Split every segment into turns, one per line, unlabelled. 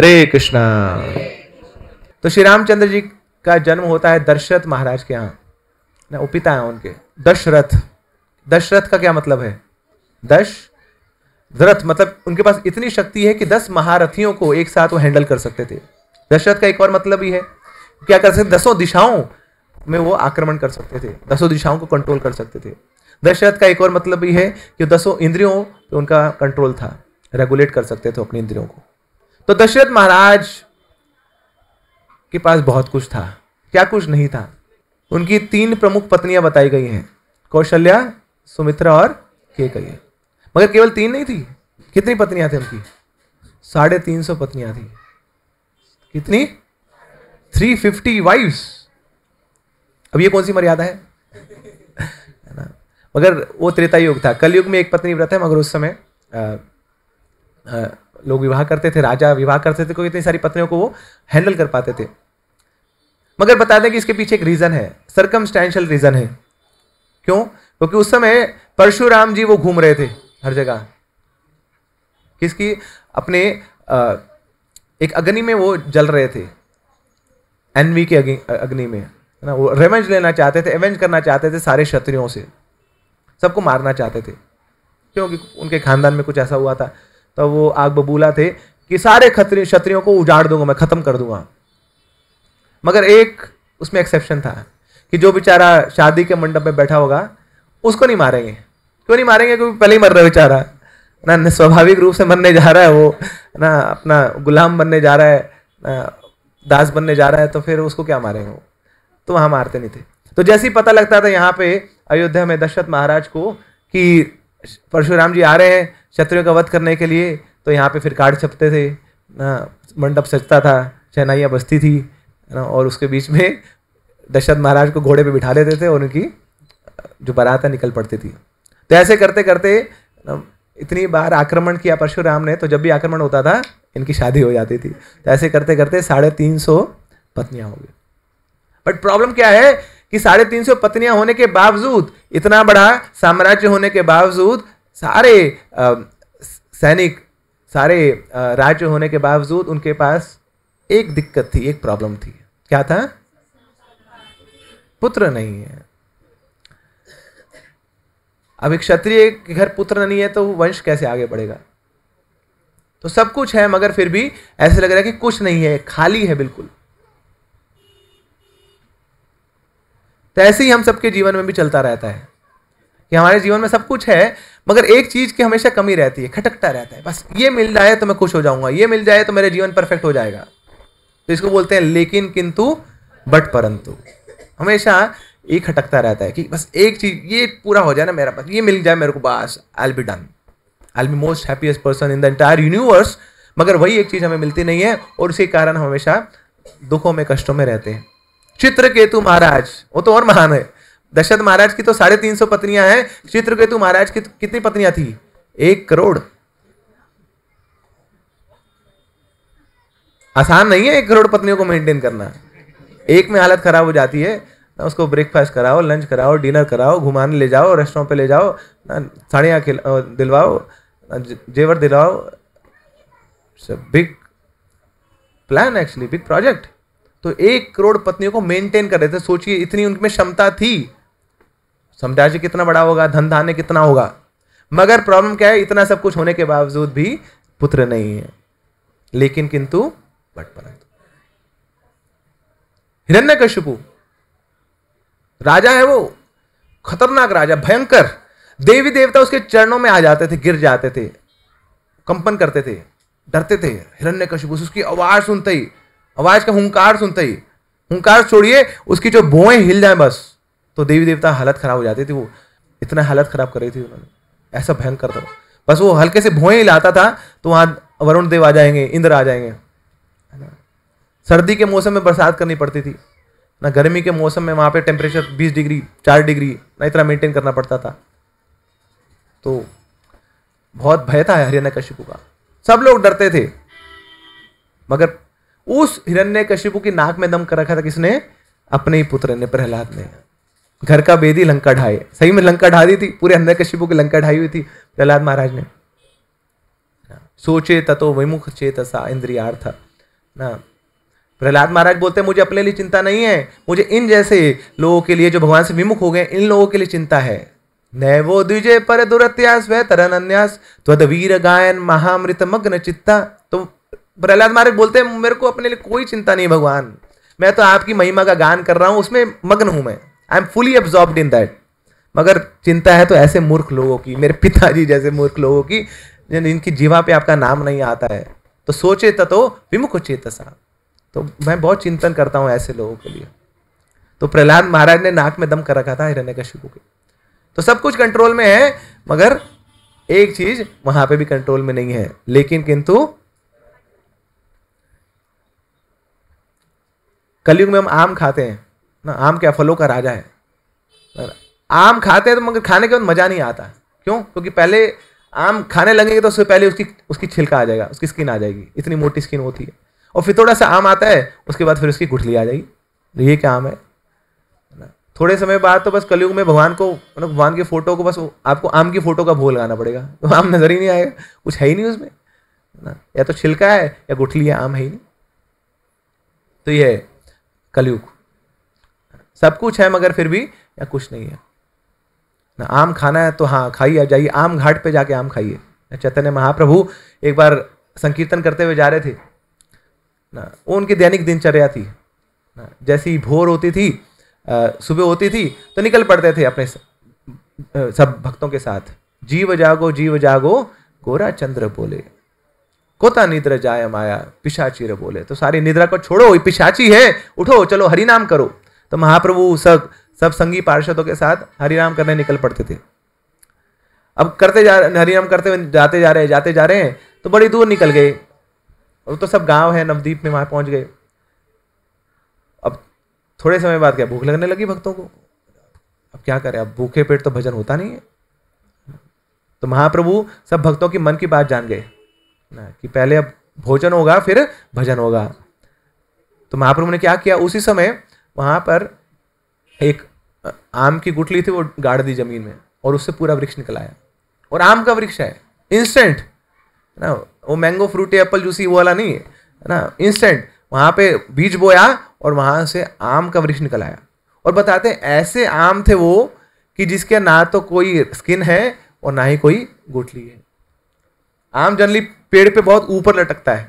हरे कृष्णा तो श्री रामचंद्र जी का जन्म होता है दशरथ महाराज के यहाँ ना वो पिता है उनके दशरथ दशरथ का क्या मतलब है दश रथ मतलब उनके पास इतनी शक्ति है कि दस महारथियों को एक साथ वो हैंडल कर सकते थे दशरथ का एक और मतलब ही है क्या कर सकते दसों दिशाओं में वो आक्रमण कर सकते थे दसों दिशाओं को कंट्रोल कर सकते थे दशरथ का एक और मतलब भी है कि दसों इंद्रियों पे उनका कंट्रोल था रेगुलेट कर सकते थे अपनी इंद्रियों को तो दशरथ महाराज के पास बहुत कुछ था क्या कुछ नहीं था उनकी तीन प्रमुख पत्नियां बताई गई हैं कौशल्या सुमित्रा और के मगर केवल तीन नहीं थी कितनी पत्नियां थी उनकी साढ़े तीन सौ पत्नियां थी कितनी थ्री फिफ्टी वाइफ्स अब ये कौन सी मर्यादा है है ना मगर वो त्रेता युग था कलयुग में एक पत्नी व्रत है मगर उस समय आ, आ, लोग विवाह करते थे राजा विवाह करते थे क्योंकि इतनी सारी पत्नियों को वो हैंडल कर पाते थे मगर बता दें कि इसके पीछे एक रीज़न है सरकमस्टेंशियल रीज़न है क्यों क्योंकि उस समय परशुराम जी वो घूम रहे थे हर जगह किसकी अपने एक अग्नि में वो जल रहे थे एनवी के अग्नि में है ना वो रेवेंज लेना चाहते थे एवेंज करना चाहते थे सारे क्षत्रियों से सबको मारना चाहते थे क्योंकि उनके खानदान में कुछ ऐसा हुआ था तब तो वो आग बबूला थे कि सारे खतरी क्षत्रियों को उजाड़ दूंगा मैं ख़त्म कर दूंगा मगर एक उसमें एक्सेप्शन था कि जो बेचारा शादी के मंडप में बैठा होगा उसको नहीं मारेंगे क्यों नहीं मारेंगे क्योंकि पहले ही मर रहा है बेचारा ना स्वाभाविक रूप से मरने जा रहा है वो ना अपना गुलाम बनने जा रहा है ना दास बनने जा रहा है तो फिर उसको क्या मारेंगे वो तो वहाँ मारते नहीं थे तो जैसे ही पता लगता था यहाँ पे अयोध्या में दशरथ महाराज को कि परशुराम जी आ रहे हैं क्षत्रियों का वध करने के लिए तो यहाँ पे फिर कार्ड छपते थे मंडप सजता था शहनाइयाँ बस्ती थी ना और उसके बीच में दशरथ महाराज को घोड़े पे बिठा लेते थे और उनकी जो बारात है निकल पड़ती थी तो ऐसे करते करते इतनी बार आक्रमण किया परशुराम ने तो जब भी आक्रमण होता था इनकी शादी हो जाती थी तो ऐसे करते करते साढ़े तीन सौ पत्नियाँ हो गई बट प्रॉब्लम क्या है कि साढ़े तीन सौ पत्नियां होने के बावजूद इतना बड़ा साम्राज्य होने के बावजूद सारे सैनिक सारे राज्य होने के बावजूद उनके पास एक दिक्कत थी एक प्रॉब्लम थी क्या था पुत्र नहीं है अब एक क्षत्रिय के घर पुत्र नहीं है तो वंश कैसे आगे बढ़ेगा तो सब कुछ है मगर फिर भी ऐसे लग रहा है कि कुछ नहीं है खाली है बिल्कुल तो ऐसे ही हम सबके जीवन में भी चलता रहता है कि हमारे जीवन में सब कुछ है मगर एक चीज़ की हमेशा कमी रहती है खटकता रहता है बस ये मिल जाए तो मैं खुश हो जाऊंगा ये मिल जाए तो मेरे जीवन परफेक्ट हो जाएगा तो इसको बोलते हैं लेकिन किंतु बट परंतु हमेशा ये खटकता रहता है कि बस एक चीज़ ये पूरा हो जाए ना मेरा पास ये मिल जाए मेरे को बस I be done I be most happiest person in the entire universe मगर वही एक चीज़ हमें मिलती नहीं है और उसी कारण हम हमेशा दुखों में कष्टों में रहते हैं चित्र केतु महाराज वो तो और महान है दशरथ महाराज की तो साढ़े तीन सौ पत्नियां हैं चित्र केतु महाराज की कितनी पत्नियां थी एक करोड़ आसान नहीं है एक करोड़ पत्नियों को मेंटेन करना एक में हालत खराब हो जाती है ना उसको ब्रेकफास्ट कराओ लंच कराओ डिनर कराओ घुमाने ले जाओ रेस्टोरेंट पे ले जाओ ना साड़ियाँ दिलवाओ जेवर दिलाओ big plan actually big project तो एक करोड़ पत्नियों को मेंटेन कर रहे थे सोचिए इतनी उनमें क्षमता थी साम्राज्य कितना बड़ा होगा धन धान्य कितना होगा मगर प्रॉब्लम क्या है इतना सब कुछ होने के बावजूद भी पुत्र नहीं है लेकिन किंतु बट परंतु हिरण्य कश्यपु राजा है वो खतरनाक राजा भयंकर देवी देवता उसके चरणों में आ जाते थे गिर जाते थे कंपन करते थे डरते थे हिरण्य कश्यपु उसकी आवाज सुनते ही आवाज का हुंकार सुनते ही हुंकार छोड़िए उसकी जो भोएं हिल जाए बस तो देवी देवता हालत खराब हो जाती थी वो इतना हालत खराब कर रही थी उन्होंने ऐसा भयंकर था बस वो हल्के से भोएं हिलाता था तो वहाँ वरुण देव आ जाएंगे इंद्र आ जाएंगे है ना सर्दी के मौसम में बरसात करनी पड़ती थी ना गर्मी के मौसम में वहाँ पे टेम्परेचर बीस डिग्री चार डिग्री ना इतना मेंटेन करना पड़ता था तो बहुत भय था हरियाणा कश्यपू का सब लोग डरते थे मगर उस हिरण्य कशिपु की नाक में दम कर रखा था किसने अपने ही पुत्र ने प्रहलाद ने घर का बेदी लंका ढाए सही में लंका ढा दी थी पूरे हिरण्य कशिपु की लंका ढाई हुई थी प्रहलाद महाराज ने हाँ। सोचे ततो विमुख सा इंद्रियार्थ ना हाँ। प्रहलाद महाराज बोलते हैं मुझे अपने लिए चिंता नहीं है मुझे इन जैसे लोगों के लिए जो भगवान से विमुख हो गए इन लोगों के लिए चिंता है नैवो द्विजय पर दुरत्यास वह तरन अन्यास त्वीर वीर गायन महामृत मग्न चित्ता तुम तो प्रहलाद महाराज बोलते हैं मेरे को अपने लिए कोई चिंता नहीं भगवान मैं तो आपकी महिमा का गान कर रहा हूँ उसमें मग्न हूँ मैं I am fully absorb in that मगर चिंता है तो ऐसे मूर्ख लोगों की मेरे पिताजी जैसे मूर्ख लोगों की जिनकी जीवा पे आपका नाम नहीं आता है तो सोचे तो विमुख चेतसा तो मैं बहुत चिंतन करता हूँ ऐसे लोगों के लिए तो प्रहलाद महाराज ने नाक में दम कर रखा था हिरण्य कश्यपु के तो सब कुछ कंट्रोल में है मगर एक चीज वहां पे भी कंट्रोल में नहीं है लेकिन किंतु कलयुग में हम आम खाते हैं ना आम क्या फलों का राजा है आम खाते हैं तो मगर खाने के बाद मज़ा नहीं आता क्यों क्योंकि पहले आम खाने लगेंगे तो उससे पहले उसकी उसकी छिलका आ जाएगा उसकी स्किन आ जाएगी इतनी मोटी स्किन होती है और फिर थोड़ा सा आम आता है उसके बाद फिर उसकी गुठली आ जाएगी तो ये क्या आम है ना थोड़े समय बाद तो बस कलयुग में भगवान को मतलब भगवान की फोटो को बस आपको आम की फोटो का भोग लगाना पड़ेगा तो आम नजर ही नहीं आएगा कुछ है ही नहीं उसमें ना या तो छिलका है या गुठली है आम है ही नहीं तो ये है कलयुग सब कुछ है मगर फिर भी या कुछ नहीं है ना आम खाना है तो हाँ खाइए जाइए आम घाट पे जाके आम खाइए चैतन्य महाप्रभु एक बार संकीर्तन करते हुए जा रहे थे ना वो उनकी दैनिक दिनचर्या थी ना जैसी भोर होती थी सुबह होती थी तो निकल पड़ते थे अपने सब भक्तों के साथ जीव जागो जीव जागो गोरा चंद्र बोले कोता निद्र जाय माया पिशाची रे बोले तो सारी निद्रा को छोड़ो ये पिशाची है उठो चलो हरिनाम करो तो महाप्रभु सब सब संगी पार्षदों के साथ हरिनाम करने निकल पड़ते थे अब करते जा हरिनाम करते हुए जाते जा रहे हैं जाते जा रहे हैं तो बड़ी दूर निकल गए और तो सब गांव है नवदीप में वहाँ पहुँच गए अब थोड़े समय बाद क्या भूख लगने लगी भक्तों को अब क्या करें अब भूखे पेट तो भजन होता नहीं है तो महाप्रभु सब भक्तों की मन की बात जान गए ना कि पहले अब भोजन होगा फिर भजन होगा तो महाप्रभु ने क्या किया उसी समय वहाँ पर एक आम की गुटली थी वो गाड़ दी जमीन में और उससे पूरा वृक्ष निकल आया और आम का वृक्ष है इंस्टेंट ना वो मैंगो फ्रूट या एप्पल जूसी वो वाला नहीं है ना इंस्टेंट वहाँ पे बीज बोया और वहाँ से आम का वृक्ष निकल आया और बताते हैं ऐसे आम थे वो कि जिसके ना तो कोई स्किन है और ना ही कोई गुटली है आम जनरली पेड़ पे बहुत ऊपर लटकता है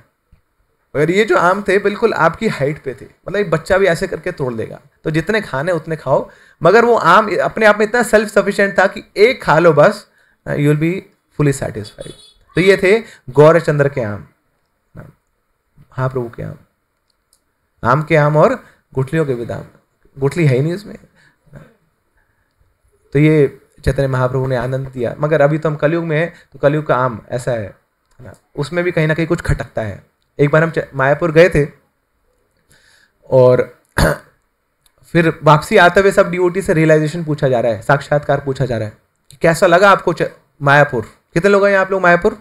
मगर ये जो आम थे बिल्कुल आपकी हाइट पे थे मतलब एक बच्चा भी ऐसे करके तोड़ देगा तो जितने खाने उतने खाओ मगर वो आम अपने आप में इतना सेल्फ सफिशियंट था कि एक खा लो बस you will be fully satisfied तो ये थे गौरचंद्र के आम महाप्रभु के आम आम के आम और गुठलियों के विदाम गुठली है ही नहीं उसमें तो ये चैतन्य महाप्रभु ने आनंद दिया मगर अभी तो हम कलयुग में हैं तो कलयुग का आम ऐसा है ना उसमें भी कहीं ना कहीं कुछ खटकता है एक बार हम मायापुर गए थे और फिर वापसी आते हुए सब डी से रियलाइजेशन पूछा जा रहा है साक्षात्कार पूछा जा रहा है कि कैसा लगा आपको मायापुर कितने लोग हैं आप लोग मायापुर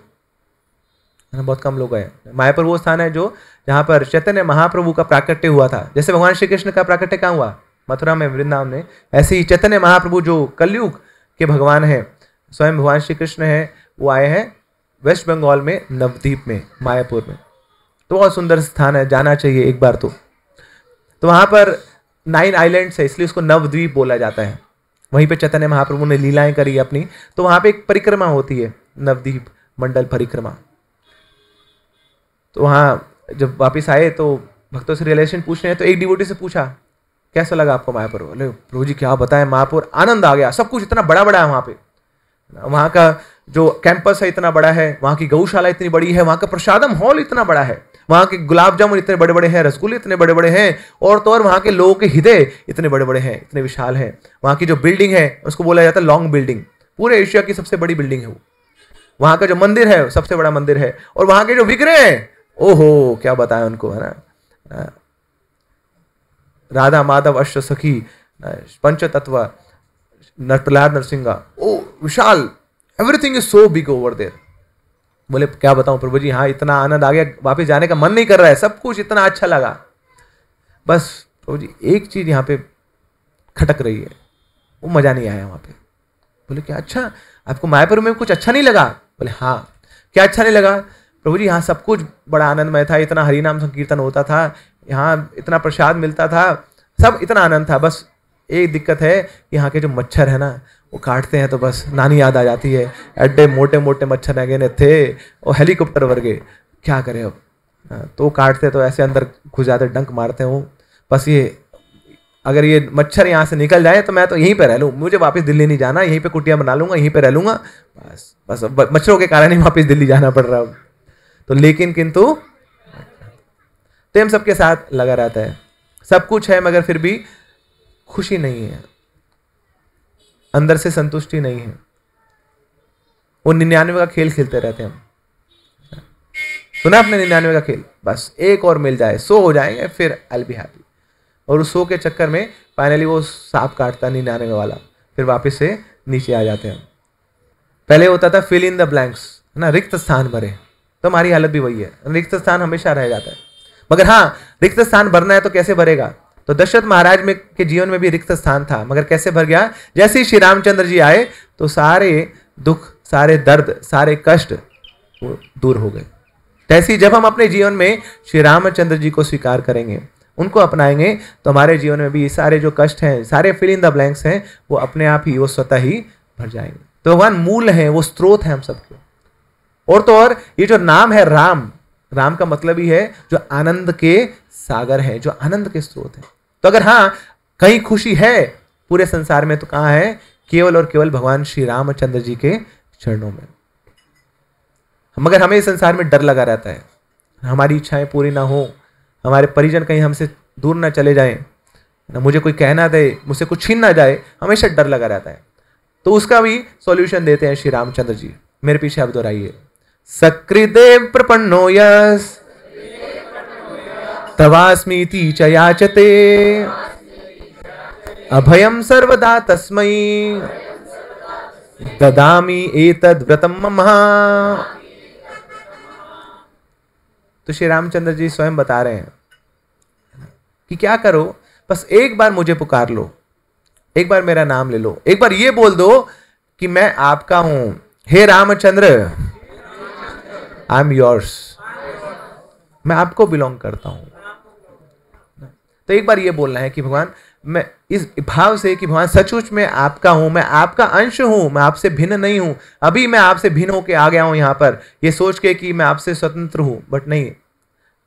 बहुत कम लोग आए मायापुर वो स्थान है जो जहाँ पर चैतन्य महाप्रभु का प्राकट्य हुआ था जैसे भगवान श्री कृष्ण का प्राकट्य कहाँ हुआ मथुरा में वृंदावन में ऐसे ही चैतन्य महाप्रभु जो कलयुग के भगवान हैं स्वयं भगवान श्री कृष्ण हैं वो आए हैं वेस्ट बंगाल में नवद्वीप में मायापुर में तो बहुत सुंदर स्थान है जाना चाहिए एक बार तो तो वहाँ पर नाइन आइलैंड्स है इसलिए उसको नवद्वीप बोला जाता है वहीं पे चैतन्य महाप्रभु ने लीलाएं करी अपनी तो वहाँ पे एक परिक्रमा होती है नवद्वीप मंडल परिक्रमा तो वहाँ जब वापस आए तो भक्तों से रिलेशन पूछ रहे हैं तो एक डिवोटी से पूछा कैसा लगा आपको मायापुर बोले प्रभु जी क्या बताएं मायापुर आनंद आ गया सब कुछ इतना बड़ा बड़ा है वहाँ पे वहाँ का जो कैंपस है इतना बड़ा है वहाँ की गौशाला इतनी बड़ी है वहाँ का प्रसादम हॉल इतना बड़ा है वहाँ के गुलाब जामुन इतने बड़े बड़े हैं रसगुल्ले इतने बड़े बड़े हैं और तो और वहाँ के लोगों के हृदय इतने बड़े बड़े हैं इतने विशाल हैं वहाँ की जो बिल्डिंग है उसको बोला जाता है लॉन्ग बिल्डिंग पूरे एशिया की सबसे बड़ी बिल्डिंग है वो वहाँ का जो मंदिर है सबसे बड़ा मंदिर है और वहाँ के जो विग्रह हैं ओहो क्या बताएं उनको है ना हाँ। राधा माधव अश्व सखी पंचतत्व तत्व प्रहलाद नरसिंह ओ विशाल everything is so big over there बोले क्या बताऊं प्रभु जी हाँ इतना आनंद आ गया वापस जाने का मन नहीं कर रहा है सब कुछ इतना अच्छा लगा बस प्रभु जी एक चीज़ यहाँ पे खटक रही है वो मज़ा नहीं आया वहाँ पे बोले क्या अच्छा आपको मायापुर में कुछ अच्छा नहीं लगा बोले हाँ क्या अच्छा नहीं लगा प्रभु जी हाँ सब कुछ बड़ा आनंदमय था इतना हरिनाम संकीर्तन होता था यहाँ इतना प्रसाद मिलता था सब इतना आनंद था बस एक दिक्कत है कि यहाँ के जो मच्छर है ना वो काटते हैं तो बस नानी याद आ जाती है एड्डे मोटे मोटे मच्छर लगे ने थे और हेलीकॉप्टर वर्गे क्या करें अब हाँ, तो काटते तो ऐसे अंदर घुस जाते डंक मारते हो बस ये अगर ये मच्छर यहाँ से निकल जाए तो मैं तो यहीं पर रह लूँ मुझे वापस दिल्ली नहीं जाना यहीं पर कुटिया बना लूँगा यहीं पर रह लूँगा बस बस मच्छरों के कारण ही वापस दिल्ली जाना पड़ रहा अब तो लेकिन किंतु प्रेम तो सबके साथ लगा रहता है सब कुछ है मगर फिर भी खुशी नहीं है अंदर से संतुष्टि नहीं है वो निन्यानवे का खेल खेलते रहते हैं हम सुना आपने निन्यानवे का खेल बस एक और मिल जाए सो हो जाएंगे फिर आई बी हैप्पी और उस सो के चक्कर में फाइनली वो सांप काटता निन्यानवे वाला फिर वापस से नीचे आ जाते हैं पहले होता था फिल इन द ब्लैंक्स है ना रिक्त स्थान भरे तो हमारी हालत भी वही है रिक्त स्थान हमेशा रह जाता है मगर हाँ रिक्त स्थान भरना है तो कैसे भरेगा तो दशरथ महाराज में के जीवन में भी रिक्त स्थान था मगर कैसे भर गया जैसे ही श्री रामचंद्र जी आए तो सारे दुख सारे दर्द सारे कष्ट वो दूर हो गए तैसे जब हम अपने जीवन में श्री रामचंद्र जी को स्वीकार करेंगे उनको अपनाएंगे तो हमारे जीवन में भी सारे जो कष्ट हैं सारे फिल इन द ब्लैंक्स हैं वो अपने आप ही वो स्वतः ही भर जाएंगे तो भगवान मूल है वो स्रोत है हम सबके और तो और ये जो नाम है राम राम का मतलब ही है जो आनंद के सागर है जो आनंद के स्रोत है तो अगर हाँ कहीं खुशी है पूरे संसार में तो कहाँ है केवल और केवल भगवान श्री रामचंद्र जी के चरणों में मगर हमें इस संसार में डर लगा रहता है हमारी इच्छाएं पूरी ना हो हमारे परिजन कहीं हमसे दूर ना चले जाएं ना मुझे कोई कहना दे मुझसे कुछ छीन ना जाए हमेशा डर लगा रहता है तो उसका भी सॉल्यूशन देते हैं श्री रामचंद्र जी मेरे पीछे आप दोहराइए सकृदेव प्रपन्नो यस तवास्मीति च याचते अभयं सर्वदा तस्मै ददामि एतद्व्रतं मम तो श्री रामचंद्र जी स्वयं बता रहे हैं कि क्या करो बस एक बार मुझे पुकार लो एक बार मेरा नाम ले लो एक बार ये बोल दो कि मैं आपका हूं हे रामचंद्र आई एम योर्स मैं आपको बिलोंग करता हूँ तो एक बार ये बोलना है कि भगवान मैं इस भाव से कि भगवान सचमुच में आपका हूँ मैं आपका अंश हूँ मैं आपसे भिन्न नहीं हूँ अभी मैं आपसे भिन्न होके आ गया हूँ यहाँ पर ये सोच के कि मैं आपसे स्वतंत्र हूँ बट नहीं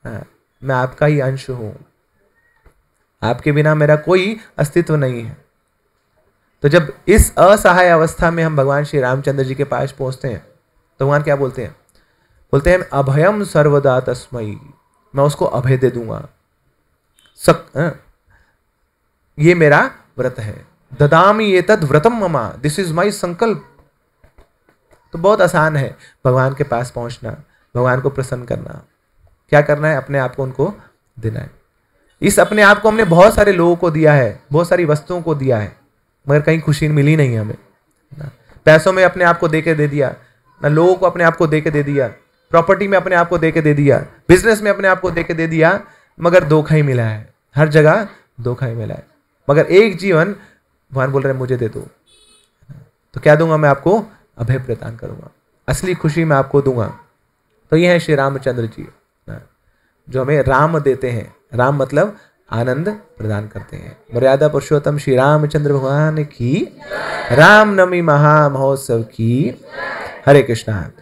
हाँ, मैं आपका ही अंश हूँ आपके बिना मेरा कोई अस्तित्व नहीं है तो जब इस असहाय अवस्था में हम भगवान श्री रामचंद्र जी के पास पहुँचते हैं तो भगवान क्या बोलते हैं बोलते हैं अभयम सर्वदा तस्मयी मैं उसको अभय दे दूंगा सक आ, ये मेरा व्रत है ददामी ये तद व्रतम ममा दिस इज माई संकल्प तो बहुत आसान है भगवान के पास पहुंचना भगवान को प्रसन्न करना क्या करना है अपने आप को उनको देना है इस अपने आप को हमने बहुत सारे लोगों को दिया है बहुत सारी वस्तुओं को दिया है मगर कहीं खुशी मिली नहीं हमें ना पैसों में अपने आप को दे के दे दिया ना लोगों को अपने आप को दे के दे दिया प्रॉपर्टी में अपने आप को दे के दे दिया बिजनेस में अपने आप को दे के दे दिया मगर धोखा ही मिला है हर जगह धोखा ही मिला है मगर एक जीवन भगवान बोल रहे हैं मुझे दे दो तो क्या दूंगा मैं आपको अभय प्रदान करूंगा असली खुशी मैं आपको दूंगा तो ये हैं श्री रामचंद्र जी जो हमें राम देते हैं राम मतलब आनंद प्रदान करते हैं मर्यादा पुरुषोत्तम श्री रामचंद्र भगवान की रामनवमी महामहोत्सव की हरे कृष्णा